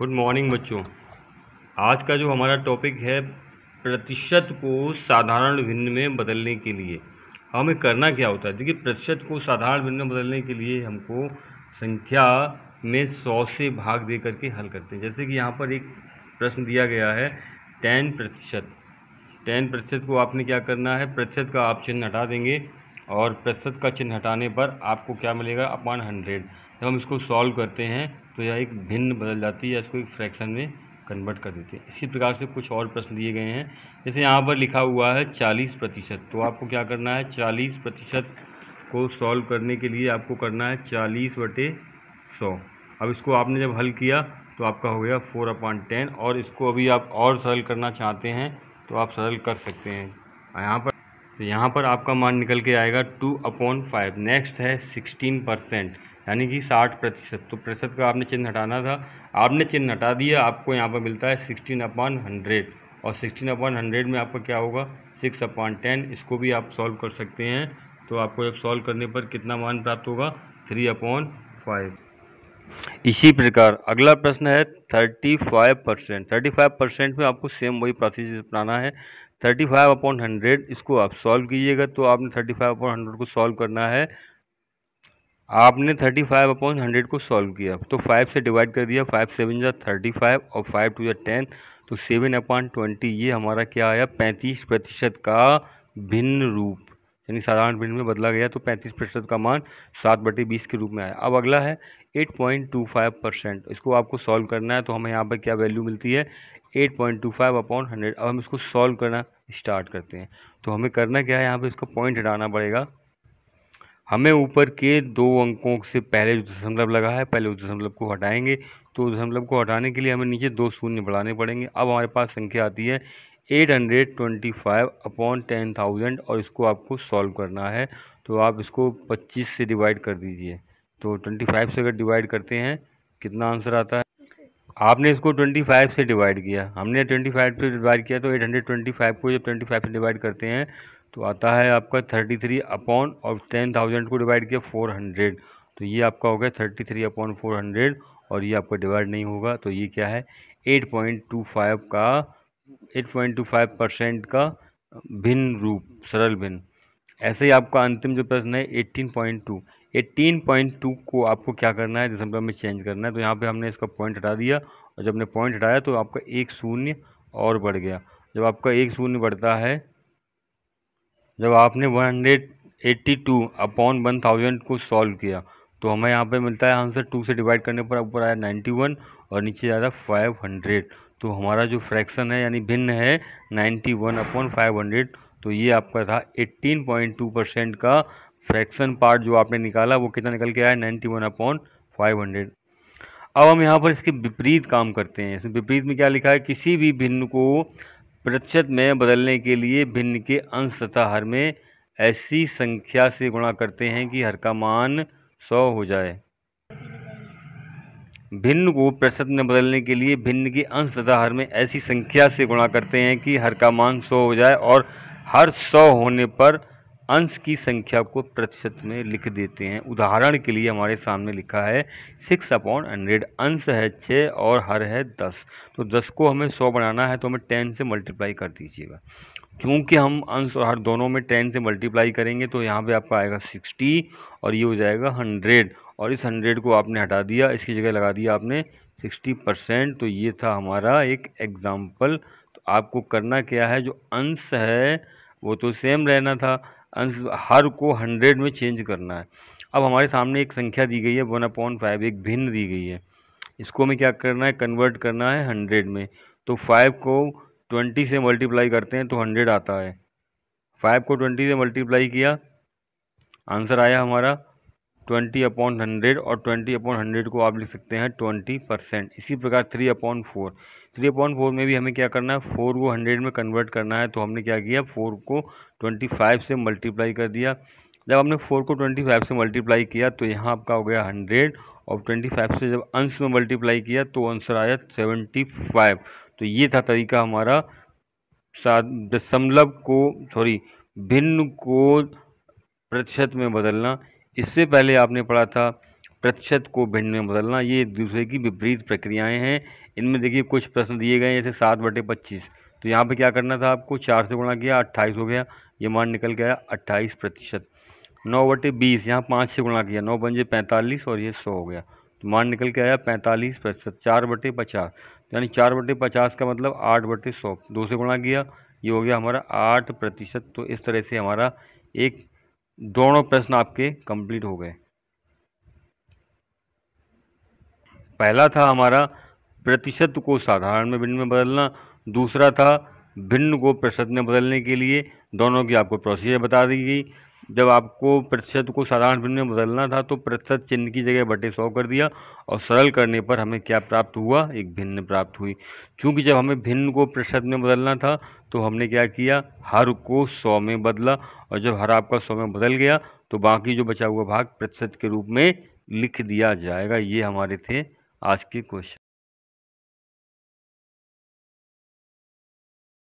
good morning बच्चों आज का जो हमारा टॉपिक है प्रतिशत को साधारण भिन्न में बदलने के लिए हमें करना क्या होता है देखिए प्रतिशत को साधारण भिन्न में बदलने के लिए हमको संख्या में सौ से भाग दे करके हल करते हैं जैसे कि यहाँ पर एक प्रश्न दिया गया है टेन प्रतिशत टेन प्रतिशत को आपने क्या करना है प्रतिशत का आप चिन्ह हटा देंगे और प्रतिशत का चिन्ह हटाने पर आपको क्या मिलेगा अपॉन हंड्रेड जब हम इसको सॉल्व करते हैं तो यह एक भिन्न बदल जाती है या इसको एक फ्रैक्शन में कन्वर्ट कर देते हैं इसी प्रकार से कुछ और प्रश्न दिए गए हैं जैसे यहाँ पर लिखा हुआ है चालीस प्रतिशत तो आपको क्या करना है चालीस प्रतिशत को सॉल्व करने के लिए आपको करना है चालीस बटे सौ अब इसको आपने जब हल किया तो आपका हो गया फोर अपॉइंट टेन और इसको अभी आप और सरल करना चाहते हैं तो आप सरल कर सकते हैं यहाँ पर तो यहाँ पर आपका मान निकल के आएगा टू अपॉन फाइव नेक्स्ट है सिक्सटीन परसेंट यानी कि साठ प्रतिशत तो प्रतिशत का आपने चिन्ह हटाना था आपने चिन्ह हटा दिया आपको यहाँ पर मिलता है सिक्सटीन अपॉन हंड्रेड और सिक्सटीन अपॉन हंड्रेड में आपका क्या होगा सिक्स अपॉन टेन इसको भी आप सॉल्व कर सकते हैं तो आपको जब सॉल्व करने पर कितना मान प्राप्त होगा थ्री अपॉन फाइव इसी प्रकार अगला प्रश्न है thirty five percent thirty five percent में आपको सेम वही प्रोसीज अपनाना है थर्टी फाइव अपॉन हंड्रेड इसको आप सॉल्व कीजिएगा तो आपने थर्टी फाइव अपॉन हंड्रेड को सॉल्व करना है आपने थर्टी फाइव अपॉन हंड्रेड को सॉल्व किया तो फाइव से डिवाइड कर दिया फाइव सेवन जो थर्टी फाइव और फाइव टू ज़ा टेन तो सेवन अपॉन ट्वेंटी ये हमारा क्या आया पैंतीस प्रतिशत का भिन्न रूप यानी साधारण भिन्न में बदला गया तो पैंतीस प्रतिशत का मान सात बटे बीस के रूप में आया अब अगला है eight point two five percent इसको आपको सॉल्व करना है तो हमें यहाँ पर क्या वैल्यू मिलती है eight point two five upon hundred अब हम इसको सॉल्व करना स्टार्ट करते हैं तो हमें करना क्या है यहाँ पर इसका पॉइंट हटाना पड़ेगा हमें ऊपर के दो अंकों से पहले जो दशमलव लगा है पहले उस दशमलव को हटाएंगे तो दशमलव को हटाने के लिए हमें नीचे दो शून्य बढ़ाने पड़ेंगे अब हमारे पास संख्या आती है eight hundred twenty five upon ten thousand और इसको आपको सॉल्व करना है तो आप इसको पच्चीस से डिवाइड कर दीजिए तो ट्वेंटी फाइव से अगर डिवाइड करते हैं कितना आंसर आता है आपने इसको 25 से डिवाइड किया हमने 25 से डिवाइड किया तो 825 को जब 25 से डिवाइड करते हैं तो आता है आपका थर्टी थ्री अपॉन और टेन थाउजेंड को डिवाइड किया फोर हंड्रेड तो ये आपका हो गया thirty three upon four hundred और ये आपका डिवाइड नहीं होगा तो ये क्या है एट पॉइंट टू फाइव का eight point two five percent का भिन्न रूप सरल भिन्न ऐसे ही आपका अंतिम जो प्रश्न है eighteen point two eighteen point two को आपको क्या करना है दिसंबर में चेंज करना है तो यहाँ पर हमने इसका पॉइंट हटा दिया और जब हमने पॉइंट हटाया तो आपका एक शून्य और बढ़ गया जब आपका एक शून्य बढ़ता है जब आपने 182 अपॉन वन थाउजेंड को सॉल्व किया तो हमें यहाँ पे मिलता है आंसर टू से डिवाइड करने पर ऊपर आया 91 और नीचे आया रहा फाइव हंड्रेड तो हमारा जो फ्रैक्शन है यानी भिन्न है 91 वन अपॉन फाइव हंड्रेड तो ये आपका था 18.2 परसेंट का फ्रैक्शन पार्ट जो आपने निकाला वो कितना निकल के आया ninety one upon five hundred अब हम यहाँ पर इसके विपरीत काम करते हैं इसमें विपरीत में क्या लिखा है किसी भी भिन्न को प्रतिशत में बदलने के लिए भिन्न के अंश तथा हर में ऐसी संख्या से गुणा करते हैं कि हर का मान सौ हो जाए भिन्न को प्रतिशत में बदलने के लिए भिन्न के अंश तथा हर में ऐसी संख्या से गुणा करते हैं कि हर का मान सौ हो जाए और हर सौ होने पर अंश की संख्या को प्रतिशत में लिख देते हैं उदाहरण के लिए हमारे सामने लिखा है सिक्स अपॉन हंड्रेड अंश है छः और हर है दस तो दस को हमें सौ बनाना है तो हमें टेन से मल्टीप्लाई कर दीजिएगा क्योंकि हम अंश और हर दोनों में टेन से मल्टीप्लाई करेंगे तो यहाँ पे आपका आएगा सिक्सटी और ये हो जाएगा हंड्रेड और इस हंड्रेड को आपने हटा दिया इसकी जगह लगा दिया आपने सिक्सटी परसेंट तो ये था हमारा एक एग्ज़ाम्पल तो आपको करना क्या है जो अंश है वो तो सेम रहना था हर को हंड्रेड में चेंज करना है अब हमारे सामने एक संख्या दी गई है वन अपॉइंट फाइव एक भिन्न दी गई है इसको हमें क्या करना है कन्वर्ट करना है हंड्रेड में तो फाइव को ट्वेंटी से मल्टीप्लाई करते हैं तो हंड्रेड आता है फाइव को ट्वेंटी से मल्टीप्लाई किया आंसर आया हमारा ट्वेंटी अपॉन हंड्रेड और ट्वेंटी अपॉन हंड्रेड को आप लिख सकते हैं ट्वेंटी परसेंट इसी प्रकार three upon four three upon four में भी हमें क्या करना है फोर को हंड्रेड में कन्वर्ट करना है तो हमने क्या किया फोर को ट्वेंटी फाइव से मल्टीप्लाई कर दिया जब हमने फोर को ट्वेंटी फाइव से मल्टीप्लाई किया तो यहाँ आपका हो गया हंड्रेड और ट्वेंटी फाइव से जब अंश में मल्टीप्लाई किया तो आंसर आया सेवेंटी फाइव तो ये था तरीका हमारा सात दशमलव को सॉरी भिन्न को प्रतिशत में बदलना इससे पहले आपने पढ़ा था प्रतिशत को भिन्न में बदलना ये एक दूसरे की विपरीत प्रक्रियाएं हैं इनमें देखिए कुछ प्रश्न दिए गए जैसे सात बटे पच्चीस तो यहाँ पे क्या करना था आपको चार से गुणा किया अट्ठाईस हो गया ये मान निकल गया अट्ठाईस प्रतिशत नौ बटे बीस यहाँ पाँच से गुणा किया नौ जाए पैंतालीस और ये सौ हो गया तो मान निकल के आया पैंतालीस प्रतिशत चार बटे पचास तो यानी चार बटे पचास का मतलब आठ बटे सौ दो से गुणा किया ये हो गया हमारा आठ प्रतिशत तो इस तरह से हमारा एक दोनों प्रश्न आपके कंप्लीट हो गए पहला था हमारा प्रतिशत को साधारण में भिन्न में बदलना दूसरा था भिन्न को प्रतिशत में बदलने के लिए दोनों की आपको प्रोसीजर बता दी गई जब आपको प्रतिशत को साधारण भिन्न में बदलना था तो प्रतिशत चिन्ह की जगह बटे सौ कर दिया और सरल करने पर हमें क्या प्राप्त हुआ एक भिन्न प्राप्त हुई चूंकि जब हमें भिन्न को प्रतिशत में बदलना था तो हमने क्या किया हर को सौ में बदला और जब हर आपका सौ में बदल गया तो बाकी जो बचा हुआ भाग प्रतिशत के रूप में लिख दिया जाएगा ये हमारे थे आज के क्वेश्चन